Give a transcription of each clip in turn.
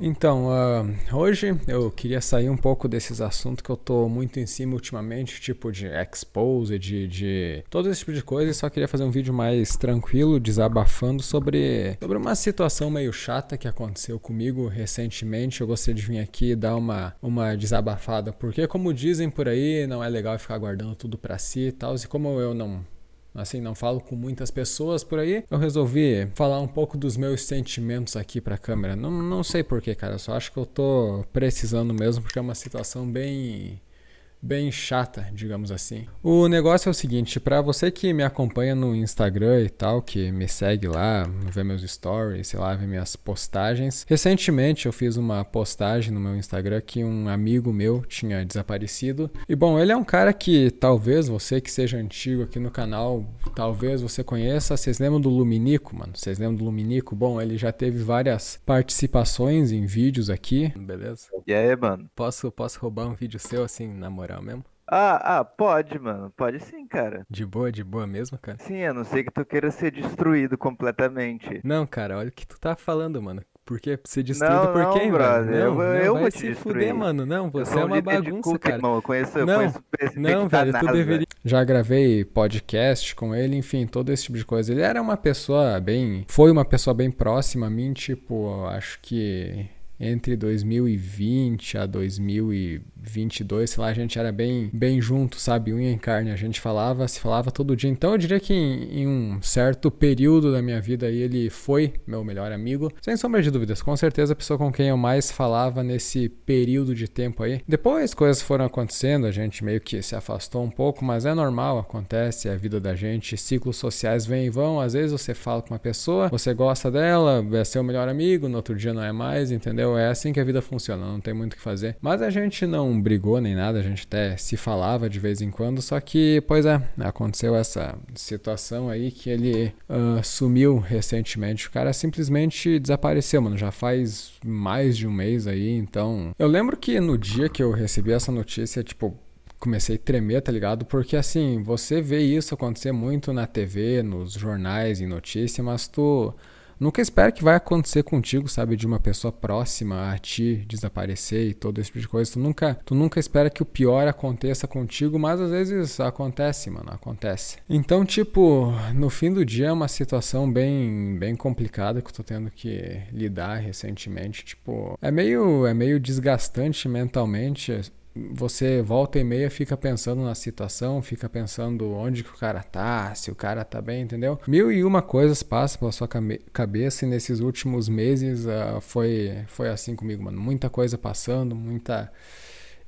Então, uh, hoje eu queria sair um pouco desses assuntos que eu tô muito em cima ultimamente, tipo de expose, de, de todo esse tipo de coisa, e só queria fazer um vídeo mais tranquilo, desabafando sobre, sobre uma situação meio chata que aconteceu comigo recentemente. Eu gostaria de vir aqui dar uma, uma desabafada, porque como dizem por aí, não é legal ficar guardando tudo para si e tal, e como eu não assim, não falo com muitas pessoas por aí, eu resolvi falar um pouco dos meus sentimentos aqui pra câmera. Não, não sei porquê, cara, eu só acho que eu tô precisando mesmo, porque é uma situação bem bem chata, digamos assim. O negócio é o seguinte, para você que me acompanha no Instagram e tal, que me segue lá, vê meus stories, sei lá, vê minhas postagens. Recentemente eu fiz uma postagem no meu Instagram que um amigo meu tinha desaparecido. E bom, ele é um cara que talvez você que seja antigo aqui no canal, talvez você conheça. Vocês lembram do Luminico, mano? Vocês lembram do Luminico? Bom, ele já teve várias participações em vídeos aqui, beleza? E aí, mano? Posso, posso roubar um vídeo seu assim, na moral? mesmo? Ah, ah, pode, mano. Pode sim, cara. De boa, de boa mesmo, cara? Sim, a não ser que tu queira ser destruído completamente. Não, cara, olha o que tu tá falando, mano. Porque ser destruído não, por quem, não, mano? Brother, eu, não, eu vai vou se fuder, mano. Não, você é uma bagunça, cookie, cara. Irmão, eu conheço, eu não, não, velho, tu deveria... É Já gravei podcast com ele, enfim, todo esse tipo de coisa. Ele era uma pessoa bem... Foi uma pessoa bem próxima a mim, tipo, acho que entre 2020 a 2022, sei lá, a gente era bem, bem junto, sabe? Unha em carne. A gente falava, se falava todo dia. Então eu diria que em, em um certo período da minha vida aí, ele foi meu melhor amigo. Sem sombra de dúvidas, com certeza a pessoa com quem eu mais falava nesse período de tempo aí. Depois coisas foram acontecendo, a gente meio que se afastou um pouco, mas é normal, acontece, é a vida da gente. Ciclos sociais vêm e vão. Às vezes você fala com uma pessoa, você gosta dela, é seu melhor amigo, no outro dia não é mais, entendeu? entendeu? É assim que a vida funciona, não tem muito o que fazer. Mas a gente não brigou nem nada, a gente até se falava de vez em quando, só que, pois é, aconteceu essa situação aí que ele uh, sumiu recentemente. O cara simplesmente desapareceu, mano, já faz mais de um mês aí, então. Eu lembro que no dia que eu recebi essa notícia, tipo, comecei a tremer, tá ligado? Porque assim, você vê isso acontecer muito na TV, nos jornais, em notícia, mas tu Nunca espere que vai acontecer contigo, sabe, de uma pessoa próxima a ti desaparecer e todo esse tipo de coisa. Tu nunca, tu nunca espera que o pior aconteça contigo, mas às vezes acontece, mano, acontece. Então, tipo, no fim do dia é uma situação bem, bem complicada que eu tô tendo que lidar recentemente, tipo, é meio, é meio desgastante mentalmente você volta e meia fica pensando na situação, fica pensando onde que o cara tá, se o cara tá bem, entendeu? Mil e uma coisas passam pela sua cabeça e nesses últimos meses uh, foi, foi assim comigo, mano. Muita coisa passando, muita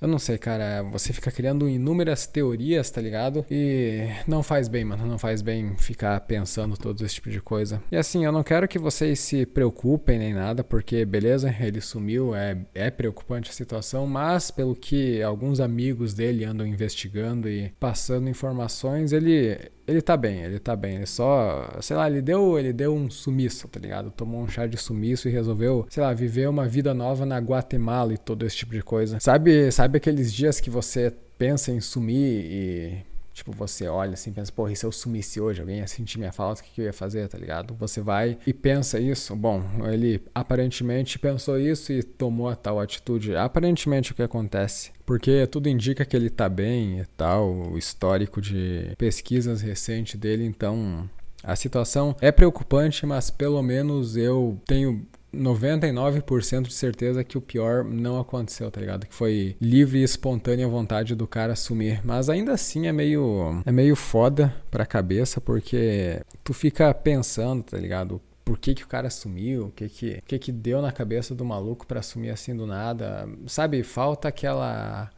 eu não sei, cara. Você fica criando inúmeras teorias, tá ligado? E não faz bem, mano. Não faz bem ficar pensando todo esse tipo de coisa. E assim, eu não quero que vocês se preocupem nem nada, porque beleza, ele sumiu, é, é preocupante a situação, mas pelo que alguns amigos dele andam investigando e passando informações, ele ele tá bem, ele tá bem. Ele só, sei lá, ele deu, ele deu um sumiço, tá ligado? Tomou um chá de sumiço e resolveu, sei lá, viver uma vida nova na Guatemala e todo esse tipo de coisa. Sabe, sabe aqueles dias que você pensa em sumir e Tipo, você olha assim, pensa, porra, e se eu sumisse hoje, alguém ia sentir minha falta, o que, que eu ia fazer, tá ligado? Você vai e pensa isso. Bom, ele aparentemente pensou isso e tomou a tal atitude. Aparentemente o que acontece? Porque tudo indica que ele tá bem e tal, o histórico de pesquisas recente dele, então a situação é preocupante, mas pelo menos eu tenho 99% de certeza que o pior não aconteceu, tá ligado? Que foi livre e espontânea vontade do cara sumir. Mas ainda assim é meio é meio foda pra cabeça porque tu fica pensando, tá ligado? Por que, que o cara sumiu? O que que, que que deu na cabeça do maluco para sumir assim do nada? Sabe, falta aquela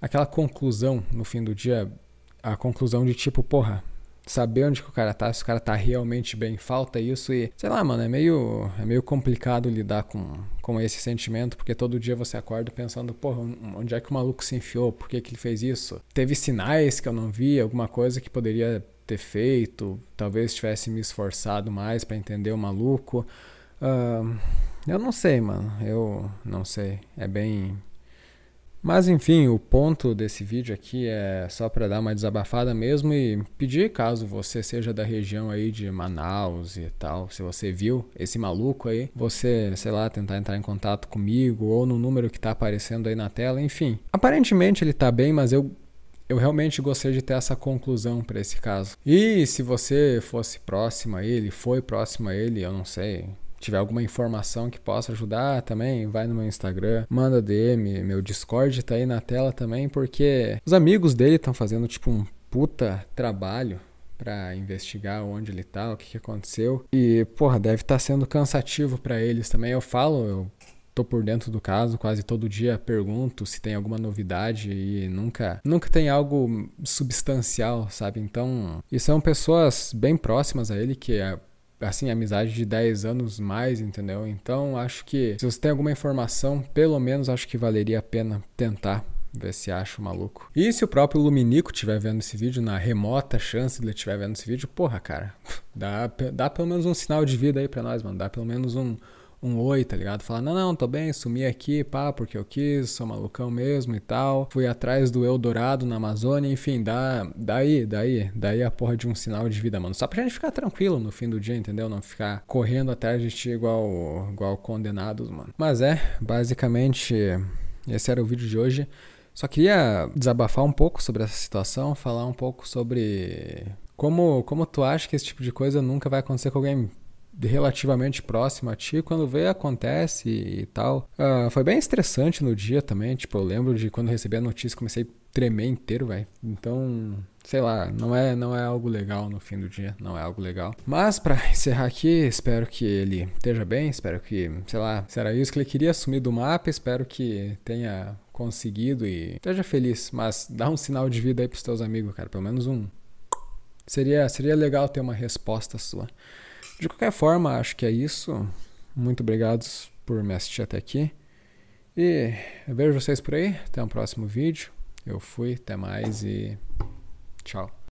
aquela conclusão no fim do dia, a conclusão de tipo, porra, saber onde que o cara tá, se o cara tá realmente bem, falta isso e, sei lá, mano, é meio, é meio complicado lidar com, com esse sentimento, porque todo dia você acorda pensando, porra, onde é que o maluco se enfiou? Por que que ele fez isso? Teve sinais que eu não vi, alguma coisa que poderia ter feito, talvez tivesse me esforçado mais para entender o maluco. Uh, eu não sei, mano, eu não sei. É bem mas enfim, o ponto desse vídeo aqui é só para dar uma desabafada mesmo e pedir caso você seja da região aí de Manaus e tal, se você viu esse maluco aí, você, sei lá, tentar entrar em contato comigo ou no número que tá aparecendo aí na tela, enfim. Aparentemente ele tá bem, mas eu eu realmente gostaria de ter essa conclusão para esse caso. E se você fosse próximo a ele, foi próximo a ele, eu não sei, tiver alguma informação que possa ajudar também, vai no meu Instagram, manda DM, meu Discord tá aí na tela também, porque os amigos dele estão fazendo tipo um puta trabalho para investigar onde ele tá, o que, que aconteceu. E, porra, deve estar tá sendo cansativo para eles também. Eu falo, eu tô por dentro do caso, quase todo dia pergunto se tem alguma novidade e nunca, nunca tem algo substancial, sabe? Então, e são pessoas bem próximas a ele que é, assim, amizade de 10 anos mais, entendeu? Então, acho que se você tem alguma informação, pelo menos acho que valeria a pena tentar. Ver se acha o maluco. E se o próprio Luminico estiver vendo esse vídeo, na remota chance de ele estiver vendo esse vídeo, porra, cara, dá, dá pelo menos um sinal de vida aí pra nós, mano. Dá pelo menos um, um oi, tá ligado? Falar, não, não, tô bem, sumi aqui, pá, porque eu quis, sou malucão mesmo e tal. Fui atrás do Eldorado na Amazônia, enfim, dá, daí, daí, daí a porra de um sinal de vida, mano. Só pra gente ficar tranquilo no fim do dia, entendeu? Não ficar correndo até a gente igual, igual condenados, mano. Mas é, basicamente, esse era o vídeo de hoje. Só queria desabafar um pouco sobre essa situação, falar um pouco sobre como, como tu acha que esse tipo de coisa nunca vai acontecer com alguém relativamente próxima a ti, quando vê, acontece e tal. Uh, foi bem estressante no dia também, tipo, eu lembro de quando recebi a notícia, comecei a tremer inteiro, velho. Então, sei lá, não é, não é algo legal no fim do dia, não é algo legal. Mas para encerrar aqui, espero que ele esteja bem, espero que, sei lá, será isso que ele queria sumir do mapa, espero que tenha conseguido e esteja feliz, mas dá um sinal de vida aí pros teus amigos, cara, pelo menos um. Seria, seria legal ter uma resposta sua. De qualquer forma, acho que é isso. Muito obrigado por me assistir até aqui. E vejo vocês por aí. Até o um próximo vídeo. Eu fui, até mais e tchau.